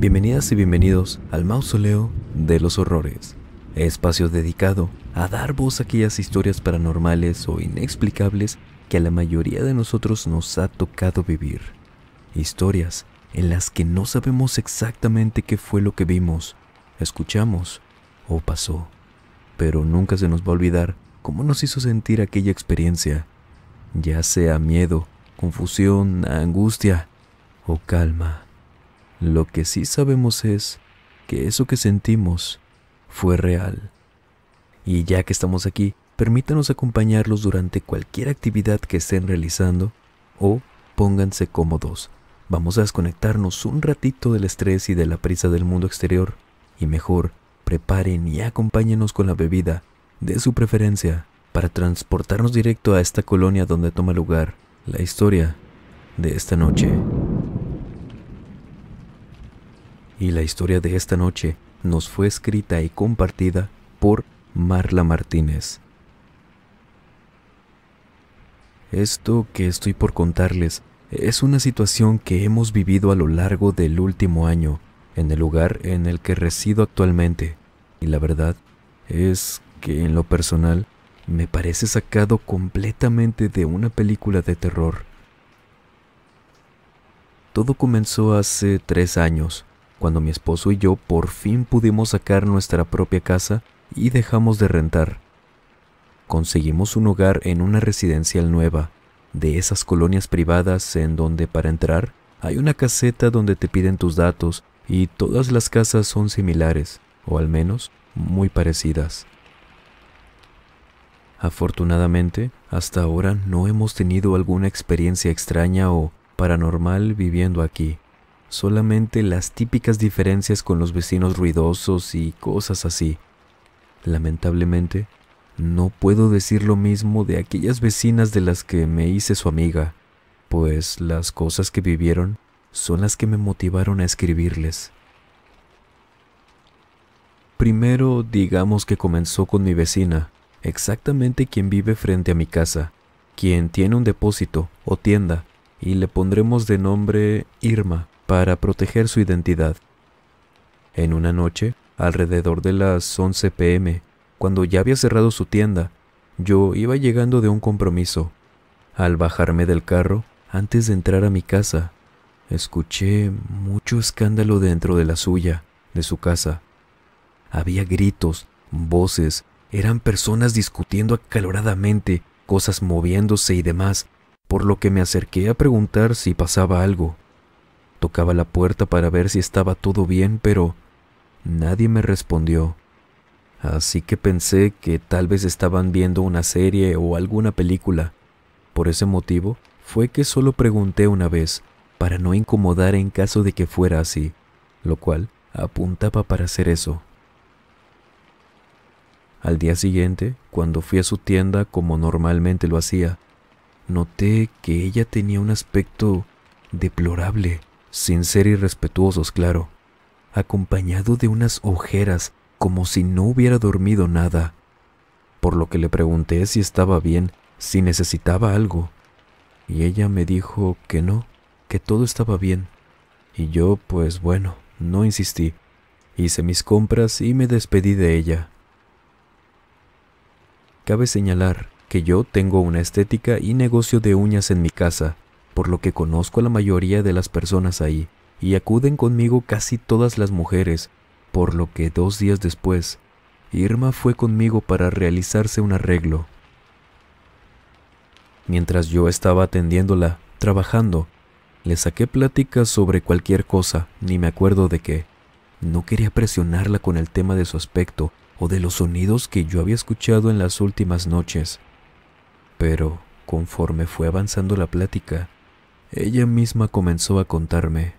Bienvenidas y bienvenidos al mausoleo de los horrores, espacio dedicado a dar voz a aquellas historias paranormales o inexplicables que a la mayoría de nosotros nos ha tocado vivir. Historias en las que no sabemos exactamente qué fue lo que vimos, escuchamos o pasó, pero nunca se nos va a olvidar cómo nos hizo sentir aquella experiencia, ya sea miedo, confusión, angustia o calma. Lo que sí sabemos es que eso que sentimos fue real. Y ya que estamos aquí, permítanos acompañarlos durante cualquier actividad que estén realizando o pónganse cómodos. Vamos a desconectarnos un ratito del estrés y de la prisa del mundo exterior y mejor preparen y acompáñenos con la bebida de su preferencia para transportarnos directo a esta colonia donde toma lugar la historia de esta noche. Y la historia de esta noche nos fue escrita y compartida por Marla Martínez. Esto que estoy por contarles es una situación que hemos vivido a lo largo del último año en el lugar en el que resido actualmente. Y la verdad es que en lo personal me parece sacado completamente de una película de terror. Todo comenzó hace tres años, cuando mi esposo y yo por fin pudimos sacar nuestra propia casa y dejamos de rentar. Conseguimos un hogar en una residencial nueva, de esas colonias privadas en donde para entrar hay una caseta donde te piden tus datos y todas las casas son similares, o al menos muy parecidas. Afortunadamente, hasta ahora no hemos tenido alguna experiencia extraña o paranormal viviendo aquí solamente las típicas diferencias con los vecinos ruidosos y cosas así. Lamentablemente, no puedo decir lo mismo de aquellas vecinas de las que me hice su amiga, pues las cosas que vivieron son las que me motivaron a escribirles. Primero, digamos que comenzó con mi vecina, exactamente quien vive frente a mi casa, quien tiene un depósito o tienda, y le pondremos de nombre Irma para proteger su identidad. En una noche, alrededor de las 11 pm, cuando ya había cerrado su tienda, yo iba llegando de un compromiso. Al bajarme del carro, antes de entrar a mi casa, escuché mucho escándalo dentro de la suya, de su casa. Había gritos, voces, eran personas discutiendo acaloradamente, cosas moviéndose y demás, por lo que me acerqué a preguntar si pasaba algo. Tocaba la puerta para ver si estaba todo bien, pero nadie me respondió. Así que pensé que tal vez estaban viendo una serie o alguna película. Por ese motivo fue que solo pregunté una vez, para no incomodar en caso de que fuera así, lo cual apuntaba para hacer eso. Al día siguiente, cuando fui a su tienda como normalmente lo hacía, noté que ella tenía un aspecto deplorable sin ser irrespetuosos, claro, acompañado de unas ojeras como si no hubiera dormido nada, por lo que le pregunté si estaba bien, si necesitaba algo, y ella me dijo que no, que todo estaba bien, y yo, pues bueno, no insistí, hice mis compras y me despedí de ella. Cabe señalar que yo tengo una estética y negocio de uñas en mi casa, por lo que conozco a la mayoría de las personas ahí, y acuden conmigo casi todas las mujeres, por lo que dos días después, Irma fue conmigo para realizarse un arreglo. Mientras yo estaba atendiéndola, trabajando, le saqué pláticas sobre cualquier cosa, ni me acuerdo de qué. No quería presionarla con el tema de su aspecto o de los sonidos que yo había escuchado en las últimas noches. Pero, conforme fue avanzando la plática, ella misma comenzó a contarme.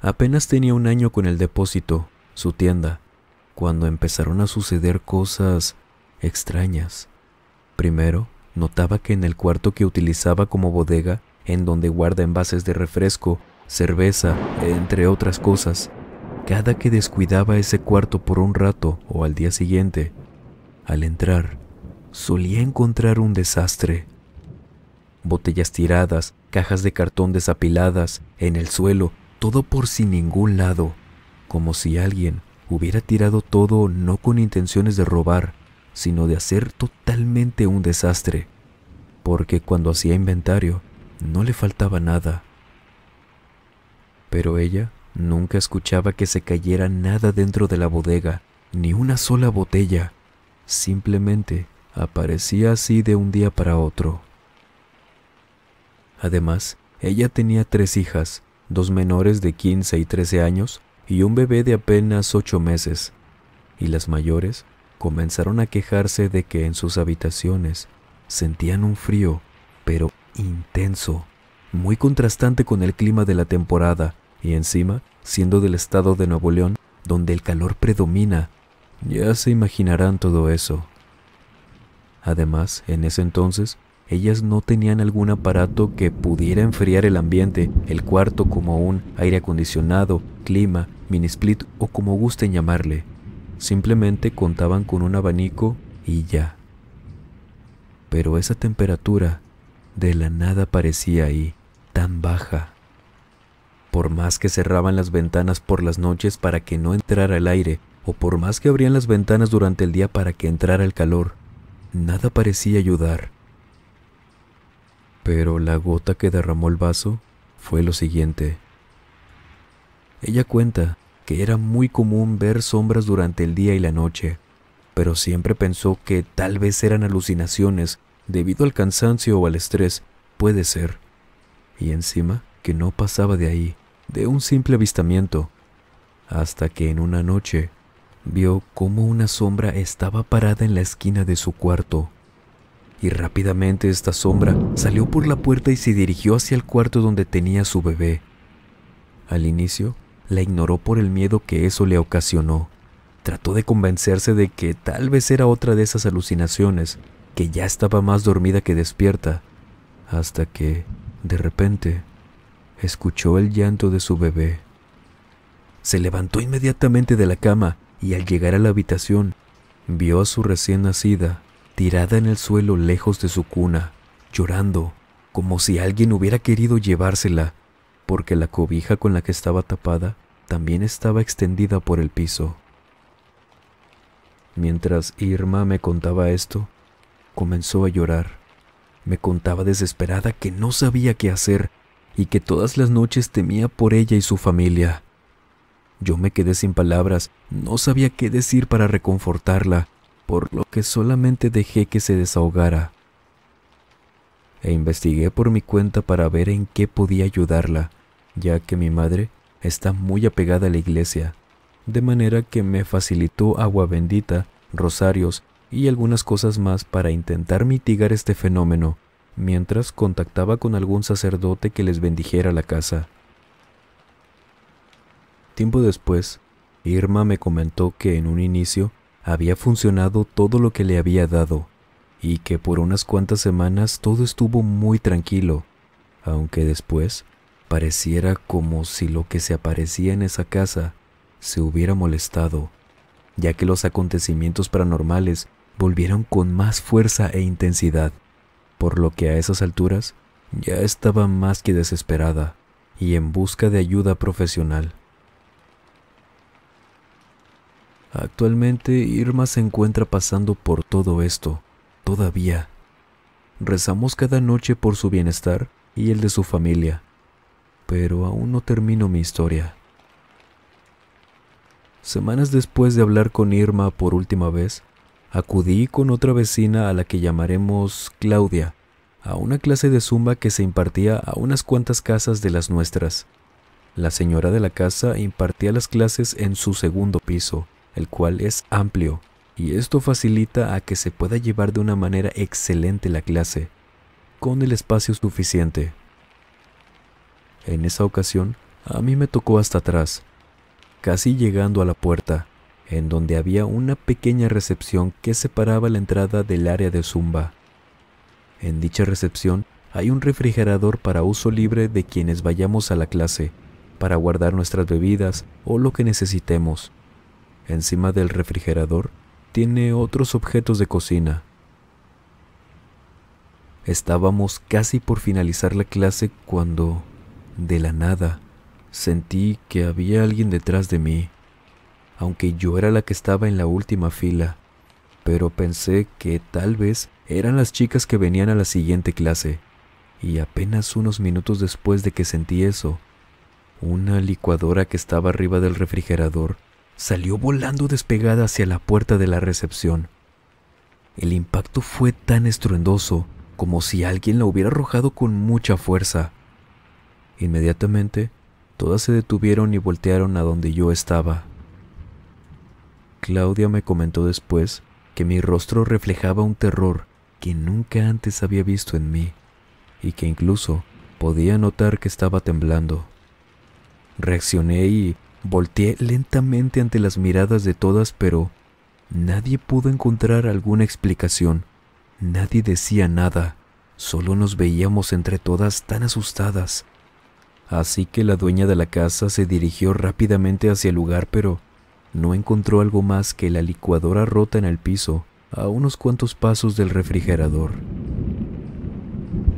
Apenas tenía un año con el depósito, su tienda, cuando empezaron a suceder cosas extrañas. Primero, notaba que en el cuarto que utilizaba como bodega, en donde guarda envases de refresco, cerveza, entre otras cosas, cada que descuidaba ese cuarto por un rato o al día siguiente, al entrar, solía encontrar un desastre botellas tiradas, cajas de cartón desapiladas, en el suelo, todo por sin ningún lado, como si alguien hubiera tirado todo no con intenciones de robar, sino de hacer totalmente un desastre, porque cuando hacía inventario no le faltaba nada. Pero ella nunca escuchaba que se cayera nada dentro de la bodega, ni una sola botella, simplemente aparecía así de un día para otro. Además, ella tenía tres hijas, dos menores de 15 y 13 años y un bebé de apenas 8 meses. Y las mayores comenzaron a quejarse de que en sus habitaciones sentían un frío, pero intenso, muy contrastante con el clima de la temporada y encima siendo del estado de Nuevo León donde el calor predomina. Ya se imaginarán todo eso. Además, en ese entonces, ellas no tenían algún aparato que pudiera enfriar el ambiente, el cuarto como un aire acondicionado, clima, mini split o como gusten llamarle. Simplemente contaban con un abanico y ya. Pero esa temperatura de la nada parecía ahí, tan baja. Por más que cerraban las ventanas por las noches para que no entrara el aire, o por más que abrían las ventanas durante el día para que entrara el calor, nada parecía ayudar. Pero la gota que derramó el vaso fue lo siguiente. Ella cuenta que era muy común ver sombras durante el día y la noche, pero siempre pensó que tal vez eran alucinaciones debido al cansancio o al estrés, puede ser. Y encima que no pasaba de ahí, de un simple avistamiento, hasta que en una noche vio cómo una sombra estaba parada en la esquina de su cuarto y rápidamente esta sombra salió por la puerta y se dirigió hacia el cuarto donde tenía su bebé. Al inicio, la ignoró por el miedo que eso le ocasionó. Trató de convencerse de que tal vez era otra de esas alucinaciones, que ya estaba más dormida que despierta, hasta que, de repente, escuchó el llanto de su bebé. Se levantó inmediatamente de la cama y al llegar a la habitación, vio a su recién nacida tirada en el suelo lejos de su cuna, llorando, como si alguien hubiera querido llevársela, porque la cobija con la que estaba tapada también estaba extendida por el piso. Mientras Irma me contaba esto, comenzó a llorar. Me contaba desesperada que no sabía qué hacer y que todas las noches temía por ella y su familia. Yo me quedé sin palabras, no sabía qué decir para reconfortarla por lo que solamente dejé que se desahogara. E investigué por mi cuenta para ver en qué podía ayudarla, ya que mi madre está muy apegada a la iglesia, de manera que me facilitó agua bendita, rosarios y algunas cosas más para intentar mitigar este fenómeno, mientras contactaba con algún sacerdote que les bendijera la casa. Tiempo después, Irma me comentó que en un inicio había funcionado todo lo que le había dado y que por unas cuantas semanas todo estuvo muy tranquilo, aunque después pareciera como si lo que se aparecía en esa casa se hubiera molestado, ya que los acontecimientos paranormales volvieron con más fuerza e intensidad, por lo que a esas alturas ya estaba más que desesperada y en busca de ayuda profesional. Actualmente Irma se encuentra pasando por todo esto, todavía. Rezamos cada noche por su bienestar y el de su familia, pero aún no termino mi historia. Semanas después de hablar con Irma por última vez, acudí con otra vecina a la que llamaremos Claudia, a una clase de zumba que se impartía a unas cuantas casas de las nuestras. La señora de la casa impartía las clases en su segundo piso, el cual es amplio y esto facilita a que se pueda llevar de una manera excelente la clase, con el espacio suficiente. En esa ocasión, a mí me tocó hasta atrás, casi llegando a la puerta, en donde había una pequeña recepción que separaba la entrada del área de Zumba. En dicha recepción hay un refrigerador para uso libre de quienes vayamos a la clase, para guardar nuestras bebidas o lo que necesitemos. Encima del refrigerador tiene otros objetos de cocina. Estábamos casi por finalizar la clase cuando, de la nada, sentí que había alguien detrás de mí, aunque yo era la que estaba en la última fila, pero pensé que tal vez eran las chicas que venían a la siguiente clase, y apenas unos minutos después de que sentí eso, una licuadora que estaba arriba del refrigerador salió volando despegada hacia la puerta de la recepción. El impacto fue tan estruendoso como si alguien la hubiera arrojado con mucha fuerza. Inmediatamente, todas se detuvieron y voltearon a donde yo estaba. Claudia me comentó después que mi rostro reflejaba un terror que nunca antes había visto en mí y que incluso podía notar que estaba temblando. Reaccioné y Volteé lentamente ante las miradas de todas, pero nadie pudo encontrar alguna explicación. Nadie decía nada, solo nos veíamos entre todas tan asustadas. Así que la dueña de la casa se dirigió rápidamente hacia el lugar, pero no encontró algo más que la licuadora rota en el piso, a unos cuantos pasos del refrigerador.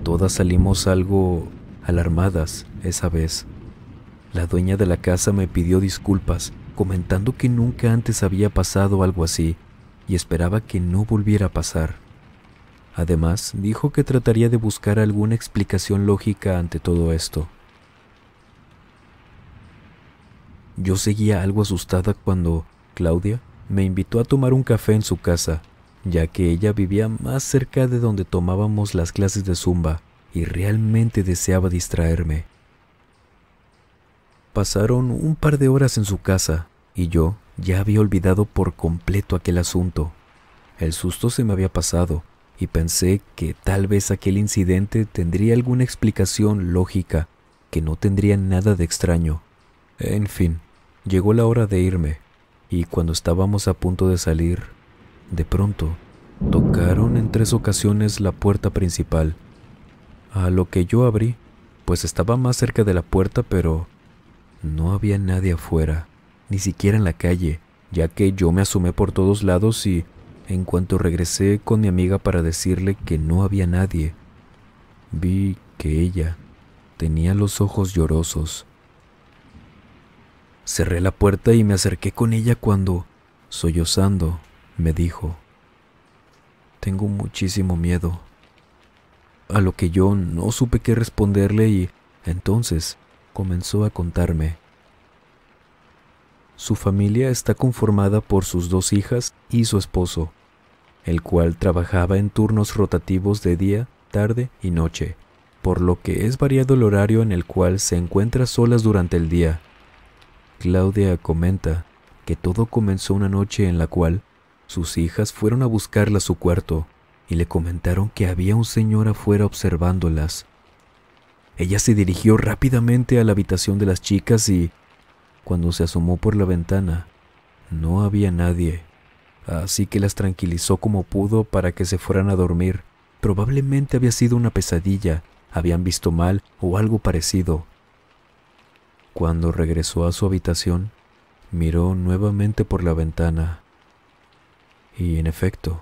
Todas salimos algo alarmadas esa vez, la dueña de la casa me pidió disculpas, comentando que nunca antes había pasado algo así y esperaba que no volviera a pasar. Además, dijo que trataría de buscar alguna explicación lógica ante todo esto. Yo seguía algo asustada cuando Claudia me invitó a tomar un café en su casa, ya que ella vivía más cerca de donde tomábamos las clases de zumba y realmente deseaba distraerme. Pasaron un par de horas en su casa y yo ya había olvidado por completo aquel asunto. El susto se me había pasado y pensé que tal vez aquel incidente tendría alguna explicación lógica, que no tendría nada de extraño. En fin, llegó la hora de irme y cuando estábamos a punto de salir, de pronto, tocaron en tres ocasiones la puerta principal, a lo que yo abrí, pues estaba más cerca de la puerta, pero no había nadie afuera, ni siquiera en la calle, ya que yo me asomé por todos lados y, en cuanto regresé con mi amiga para decirle que no había nadie, vi que ella tenía los ojos llorosos. Cerré la puerta y me acerqué con ella cuando, sollozando, me dijo, Tengo muchísimo miedo. A lo que yo no supe qué responderle y entonces comenzó a contarme. Su familia está conformada por sus dos hijas y su esposo, el cual trabajaba en turnos rotativos de día, tarde y noche, por lo que es variado el horario en el cual se encuentra solas durante el día. Claudia comenta que todo comenzó una noche en la cual sus hijas fueron a buscarla a su cuarto y le comentaron que había un señor afuera observándolas, ella se dirigió rápidamente a la habitación de las chicas y, cuando se asomó por la ventana, no había nadie, así que las tranquilizó como pudo para que se fueran a dormir. Probablemente había sido una pesadilla, habían visto mal o algo parecido. Cuando regresó a su habitación, miró nuevamente por la ventana. Y en efecto,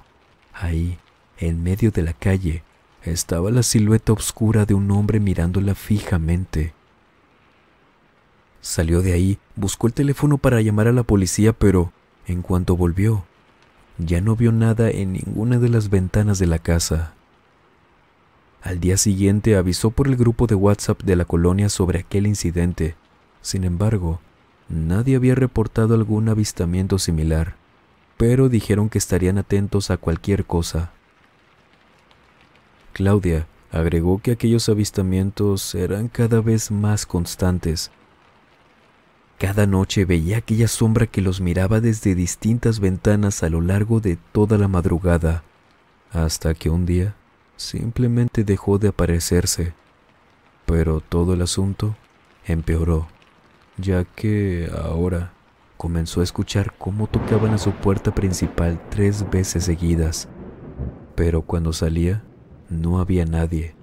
ahí, en medio de la calle, estaba la silueta oscura de un hombre mirándola fijamente. Salió de ahí, buscó el teléfono para llamar a la policía, pero en cuanto volvió, ya no vio nada en ninguna de las ventanas de la casa. Al día siguiente avisó por el grupo de WhatsApp de la colonia sobre aquel incidente. Sin embargo, nadie había reportado algún avistamiento similar, pero dijeron que estarían atentos a cualquier cosa. Claudia agregó que aquellos avistamientos eran cada vez más constantes. Cada noche veía aquella sombra que los miraba desde distintas ventanas a lo largo de toda la madrugada, hasta que un día simplemente dejó de aparecerse. Pero todo el asunto empeoró, ya que ahora comenzó a escuchar cómo tocaban a su puerta principal tres veces seguidas. Pero cuando salía, no había nadie,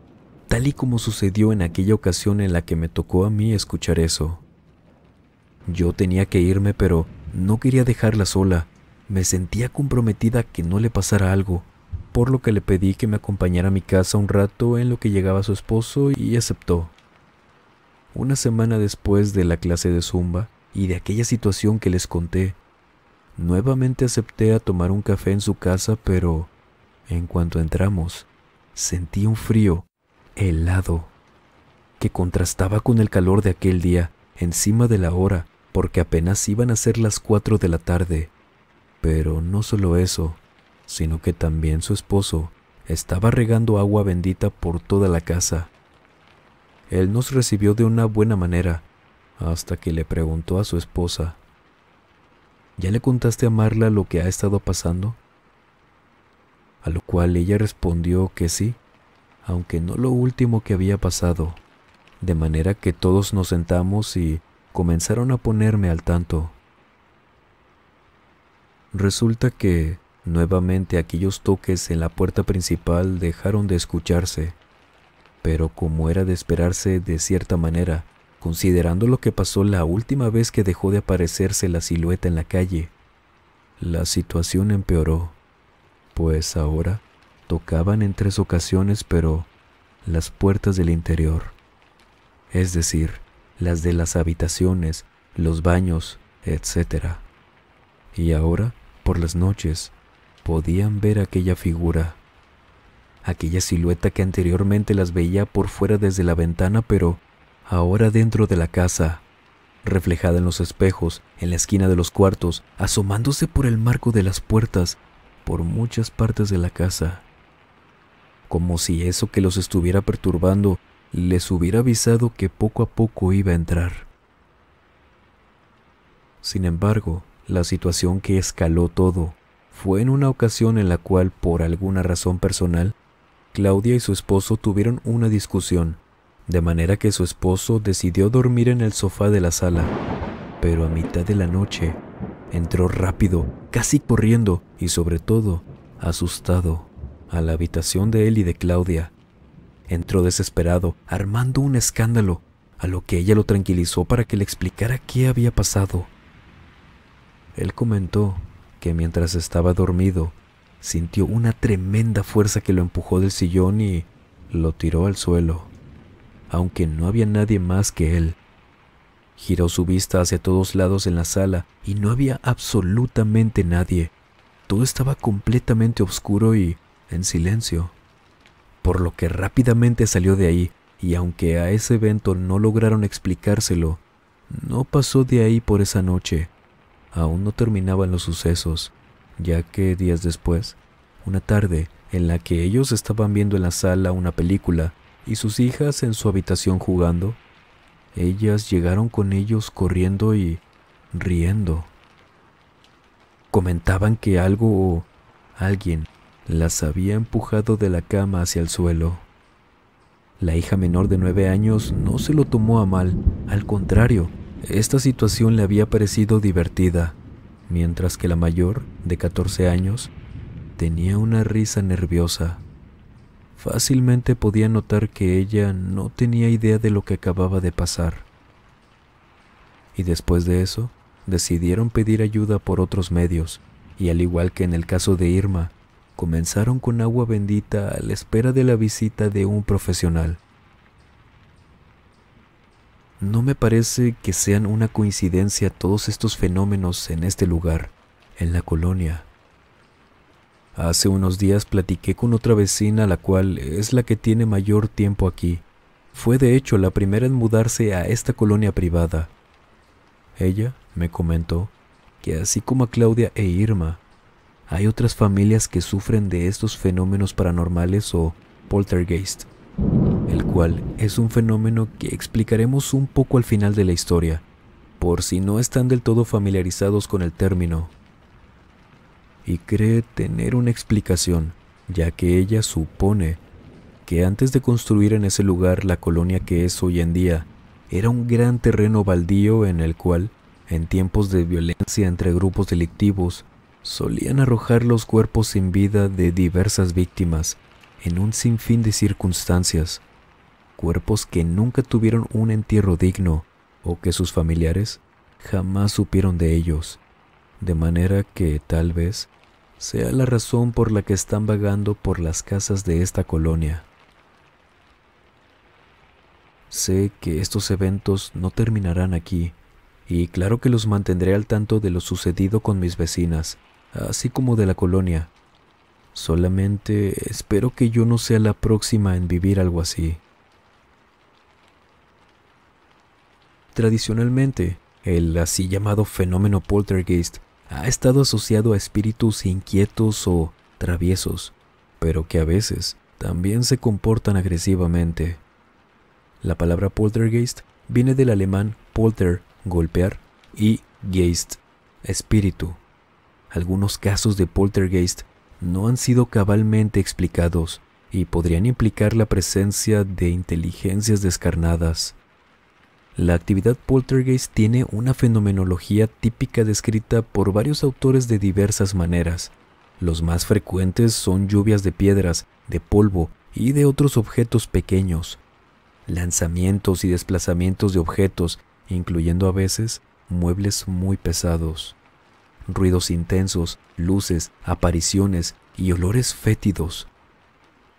tal y como sucedió en aquella ocasión en la que me tocó a mí escuchar eso. Yo tenía que irme, pero no quería dejarla sola. Me sentía comprometida a que no le pasara algo, por lo que le pedí que me acompañara a mi casa un rato en lo que llegaba su esposo y aceptó. Una semana después de la clase de zumba y de aquella situación que les conté, nuevamente acepté a tomar un café en su casa, pero en cuanto entramos, sentí un frío helado que contrastaba con el calor de aquel día encima de la hora porque apenas iban a ser las cuatro de la tarde. Pero no solo eso, sino que también su esposo estaba regando agua bendita por toda la casa. Él nos recibió de una buena manera, hasta que le preguntó a su esposa, ¿Ya le contaste a Marla lo que ha estado pasando? a lo cual ella respondió que sí, aunque no lo último que había pasado, de manera que todos nos sentamos y comenzaron a ponerme al tanto. Resulta que, nuevamente, aquellos toques en la puerta principal dejaron de escucharse, pero como era de esperarse de cierta manera, considerando lo que pasó la última vez que dejó de aparecerse la silueta en la calle, la situación empeoró pues ahora tocaban en tres ocasiones, pero las puertas del interior, es decir, las de las habitaciones, los baños, etc. Y ahora, por las noches, podían ver aquella figura, aquella silueta que anteriormente las veía por fuera desde la ventana, pero ahora dentro de la casa, reflejada en los espejos, en la esquina de los cuartos, asomándose por el marco de las puertas, por muchas partes de la casa, como si eso que los estuviera perturbando les hubiera avisado que poco a poco iba a entrar. Sin embargo, la situación que escaló todo fue en una ocasión en la cual, por alguna razón personal, Claudia y su esposo tuvieron una discusión, de manera que su esposo decidió dormir en el sofá de la sala, pero a mitad de la noche Entró rápido, casi corriendo y sobre todo, asustado, a la habitación de él y de Claudia. Entró desesperado, armando un escándalo, a lo que ella lo tranquilizó para que le explicara qué había pasado. Él comentó que mientras estaba dormido, sintió una tremenda fuerza que lo empujó del sillón y lo tiró al suelo, aunque no había nadie más que él. Giró su vista hacia todos lados en la sala y no había absolutamente nadie. Todo estaba completamente oscuro y en silencio. Por lo que rápidamente salió de ahí y aunque a ese evento no lograron explicárselo, no pasó de ahí por esa noche. Aún no terminaban los sucesos, ya que días después, una tarde en la que ellos estaban viendo en la sala una película y sus hijas en su habitación jugando, ellas llegaron con ellos corriendo y riendo. Comentaban que algo o alguien las había empujado de la cama hacia el suelo. La hija menor de nueve años no se lo tomó a mal, al contrario, esta situación le había parecido divertida, mientras que la mayor, de 14 años, tenía una risa nerviosa. Fácilmente podía notar que ella no tenía idea de lo que acababa de pasar. Y después de eso, decidieron pedir ayuda por otros medios, y al igual que en el caso de Irma, comenzaron con agua bendita a la espera de la visita de un profesional. No me parece que sean una coincidencia todos estos fenómenos en este lugar, en la colonia, Hace unos días platiqué con otra vecina, la cual es la que tiene mayor tiempo aquí. Fue de hecho la primera en mudarse a esta colonia privada. Ella me comentó que así como a Claudia e Irma, hay otras familias que sufren de estos fenómenos paranormales o poltergeist, el cual es un fenómeno que explicaremos un poco al final de la historia, por si no están del todo familiarizados con el término y cree tener una explicación, ya que ella supone que antes de construir en ese lugar la colonia que es hoy en día, era un gran terreno baldío en el cual, en tiempos de violencia entre grupos delictivos, solían arrojar los cuerpos sin vida de diversas víctimas en un sinfín de circunstancias, cuerpos que nunca tuvieron un entierro digno o que sus familiares jamás supieron de ellos, de manera que tal vez sea la razón por la que están vagando por las casas de esta colonia. Sé que estos eventos no terminarán aquí, y claro que los mantendré al tanto de lo sucedido con mis vecinas, así como de la colonia. Solamente espero que yo no sea la próxima en vivir algo así. Tradicionalmente, el así llamado fenómeno poltergeist ha estado asociado a espíritus inquietos o traviesos, pero que a veces también se comportan agresivamente. La palabra poltergeist viene del alemán polter, golpear, y geist, espíritu. Algunos casos de poltergeist no han sido cabalmente explicados y podrían implicar la presencia de inteligencias descarnadas, la actividad poltergeist tiene una fenomenología típica descrita por varios autores de diversas maneras. Los más frecuentes son lluvias de piedras, de polvo y de otros objetos pequeños, lanzamientos y desplazamientos de objetos, incluyendo a veces muebles muy pesados, ruidos intensos, luces, apariciones y olores fétidos.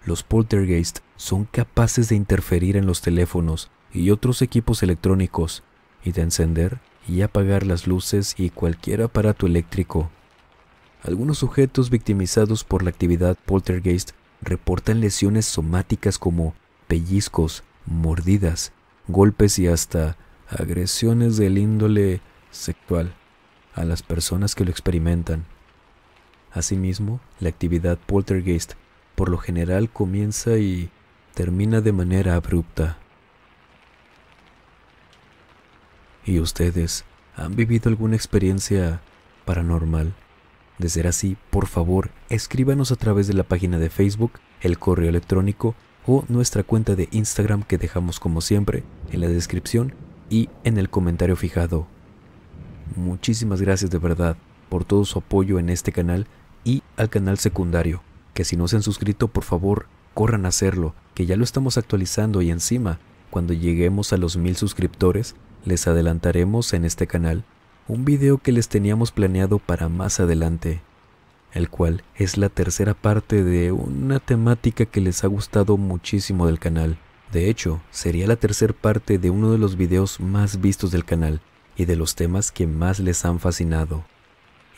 Los poltergeist son capaces de interferir en los teléfonos, y otros equipos electrónicos y de encender y apagar las luces y cualquier aparato eléctrico. Algunos sujetos victimizados por la actividad poltergeist reportan lesiones somáticas como pellizcos, mordidas, golpes y hasta agresiones del índole sexual a las personas que lo experimentan. Asimismo, la actividad poltergeist por lo general comienza y termina de manera abrupta. ¿Y ustedes han vivido alguna experiencia paranormal? De ser así, por favor, escríbanos a través de la página de Facebook, el correo electrónico o nuestra cuenta de Instagram que dejamos como siempre en la descripción y en el comentario fijado. Muchísimas gracias de verdad por todo su apoyo en este canal y al canal secundario, que si no se han suscrito por favor corran a hacerlo, que ya lo estamos actualizando y encima, cuando lleguemos a los mil suscriptores, les adelantaremos en este canal un video que les teníamos planeado para más adelante, el cual es la tercera parte de una temática que les ha gustado muchísimo del canal. De hecho, sería la tercera parte de uno de los videos más vistos del canal y de los temas que más les han fascinado.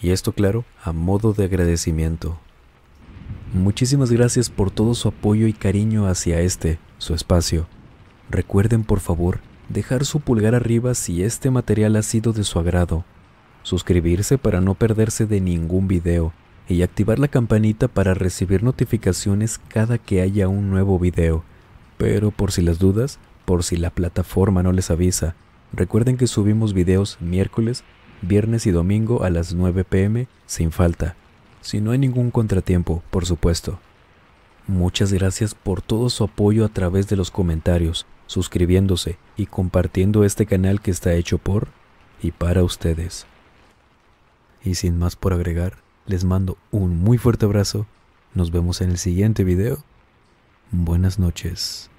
Y esto claro, a modo de agradecimiento. Muchísimas gracias por todo su apoyo y cariño hacia este, su espacio. Recuerden por favor dejar su pulgar arriba si este material ha sido de su agrado, suscribirse para no perderse de ningún video y activar la campanita para recibir notificaciones cada que haya un nuevo video. Pero por si las dudas, por si la plataforma no les avisa, recuerden que subimos videos miércoles, viernes y domingo a las 9 pm sin falta, si no hay ningún contratiempo, por supuesto. Muchas gracias por todo su apoyo a través de los comentarios, suscribiéndose y compartiendo este canal que está hecho por y para ustedes. Y sin más por agregar, les mando un muy fuerte abrazo, nos vemos en el siguiente video, buenas noches.